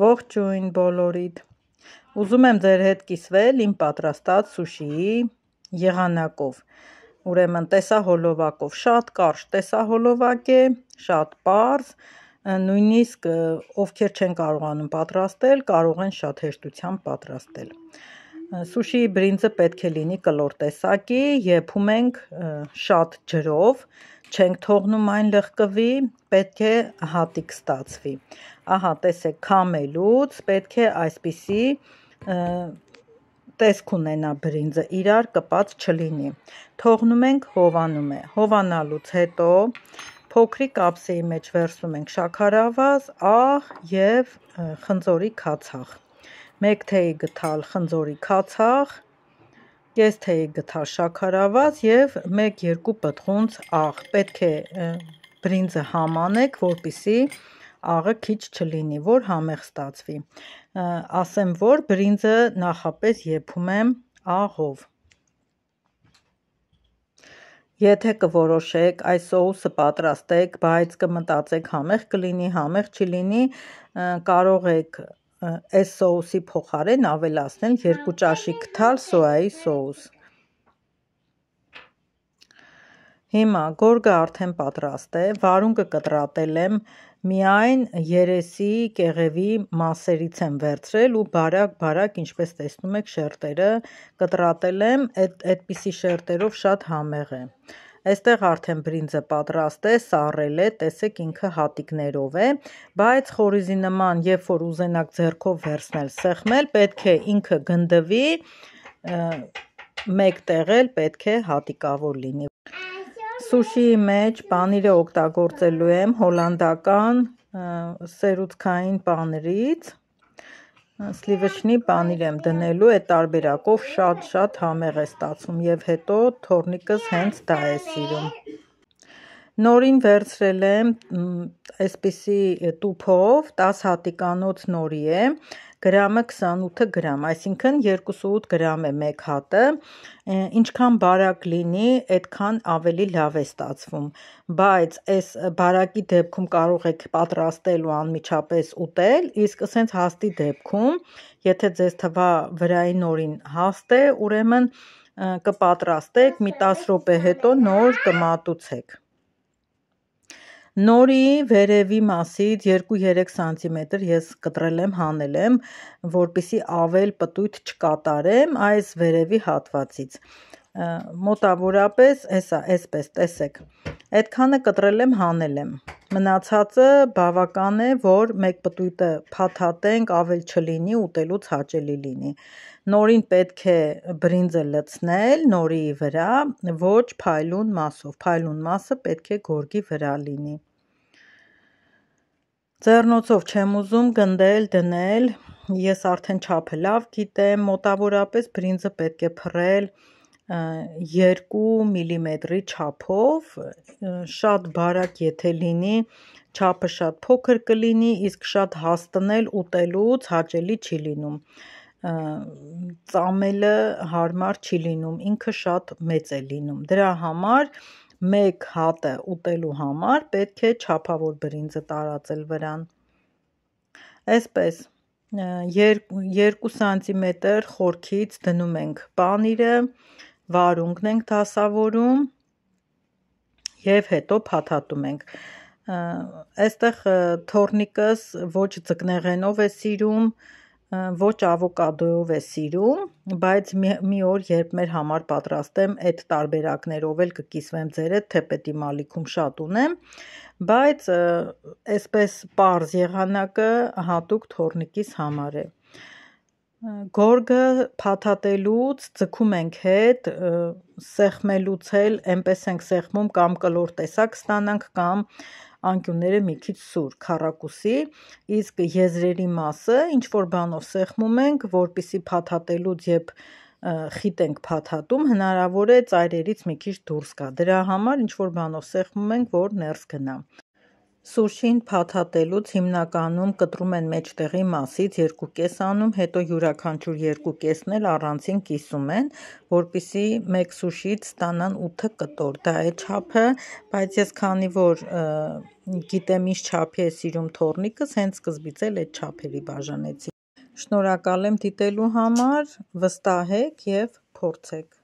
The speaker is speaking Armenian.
Ողջույն բոլորիդ։ Ուզում եմ ձեր հետ կիսվել իմ պատրաստած սուշիի եղանակով։ Ուրեմն տեսահոլովակով շատ կարճ տեսահոլովակ է, շատ པարզ, նույնիսկ ովքեր չեն կարողանում պատրաստել, կարող են շատ հեշտությամբ պատրաստել։ Սուշիի բրինձը պետք է լինի կլոր տեսակի, եփում ենք շատ ջրով, չենք թողնում այն լղկվի, պետք է հատիկ ստացվի։ Ահա, տեսեք, քամելուց պետք է այսպիսի տեսք ունենա բրինձը, իրար կպած չլինի։ Թողնում ենք, հովանում է։ Հովանալուց հետո փոքրիկ ապսեի մեջ վերցնում ենք շաքարավազ, աղ եւ խնձորի քացախ։ Մեկ թեյի գթալ խնձորի քացախ, կես թեյի գտար շաքարաված և 1-2 պտղունց աղ։ Պետք է բրինձը համանեք, որպեսզի աղը քիչ չլինի, որ համեղ ստացվի։ Ասեմ, որ բրինձը նախապես եփում եմ աղով։ Եթե կորոշեք այս սոուսը պատրաստեք, բայց կմտածեք համեղ կլինի, համեղ չլինի, կարող եք այս սոուսի փոխարեն ավելացնել երկու ճաշիկ թալ սոյայի սոուս։ Հիմա գորգը արդեն պատրաստ է, վարունգը կտրատել եմ, միայն երեսի կեղևի մասերից եմ վերցրել ու բարակ-բարակ ինչպես տեսնում եք շերտերը կտրատել եմ, այդ այդպիսի շերտերով շատ համեղ է։ այդ, Այստեղ արդեն բրինձը պատրաստ է, սառել է, տեսեք ինքը հատիկներով է, բայց խորիզի նման, երբ որ ուզենակ ձեռքով վերցնել, սեղմել, պետք է ինքը գնդվի, մեկ տեղել պետք է հատիկավոր լինի։ Սուշիի մեջ պանիրը օգտագործելու եմ հոլանդական սերուցքային պանրից, Սլիվչնի պանիր եմ դնելու, այդ տարբերակով շատ-շատ համեղ է ստացվում և հետո թորնիկս հենց դա է սիրում։ Նորին վերցրել եմ այսպիսի տուփով 10 հատիկանոց նորի է, գրամը 28 գրամ, այսինքն 28 գրամ է մեկ հատը։ Ինչքան բարակ լինի, այդքան ավելի լավ է ստացվում, բայց այս բարակի դեպքում կարող եք պատրաստել ու անմիջապես ուտել, իսկ ասենց հաստի դեպքում, եթե ձեզ թվա վրայի նորին հաստ է, ուրեմն կպատրաստեք, մի 10 րոպե հետո նոր կմատուցեք։ Նորի վերևի մասից 2-3 սանտիմետր ես կտրել եմ, հանել եմ, որպիսի ավել պտույտ չկատարեմ այս վերևի հատվածից։ Մոտավորապես, այսա, այսպես, տեսեք, այդքանը կտրել եմ, հանել եմ։ Մնացածը բավական է, որ մեկ պտույտը փաթաթենք ավել չլինի, ուտելուց հաճելի լինի։ Նորին պետք է բրինձը լցնել նորիի վրա, ոչ փայլուն մասով։ Փայլուն մասը պետք է գորգի վրա լինի։ Ձեռնոցով չեմ ուզում գնդել, դնել։ Ես արդեն չափը լավ գիտեմ, մոտավորապես բրինձը պետք է փռել 2 մմ-ի չափով, շատ բարակ եթե լինի, չափը շատ փոքր կլինի, իսկ շատ հաստնել ուտելուց հաճելի չի լինում, ծամելը հարմար չի լինում, ինքը շատ մեծ է լինում: Դրա համար մեկ հատը ուտելու համար պետք է չափավոր բրինձը տարածել վրան: Այսպես 2 սմ խորքից դնում ենք պանիրը, վարունգն ենք դասավորում եւ հետո փաթաթում ենք այստեղ թորնիկս ոչ ձկնեղենով է սիրում ոչ ավոկադոյով է սիրում, բայց մի, մի օր երբ մեր համար պատրաստեմ, այդ տարբերակներով էլ կկիսվեմ ձեր հետ, թե պետի մալիքում շատ ունեմ, բայց այսպես པարզ եղանակը հատուկ թորնիկիս համար է։ Գորգը փաթաթելուց ձգում ենք հետ, սեղմելուց էլ այնպես ենք սեղմում կամ կլոր տեսակ ստանանք կամ անկյունները մի քիչ սուր քառակուսի, իսկ եզրերի մասը ինչ որ բանով սեղմում ենք, որպիսի փաթաթելուց երբ խիտ ենք փաթաթում, հնարավոր է ծայրերից մի քիչ դուրս գա։ Դրա համար ինչ որ բանով սեղմում ենք, որ ներս գնա։ Սուշին փաթաթելուց հիմնականում կտրում են մեջտեղի մասից, երկու կես անում, հետո յուրաքանչյուր երկու կեսն էլ առանձին կիսում են, որպիսի մեկ սուշից ստանան 8 կտոր։ Դա է չափը, բայց ես քանի որ գիտեմ ինչ չափի է սիրում թորնիկս, հենց սկզբից էլ այդ չափերի բաժանեցի։ Շնորհակալ եմ դիտելու համար, վստահեք եւ փորձեք։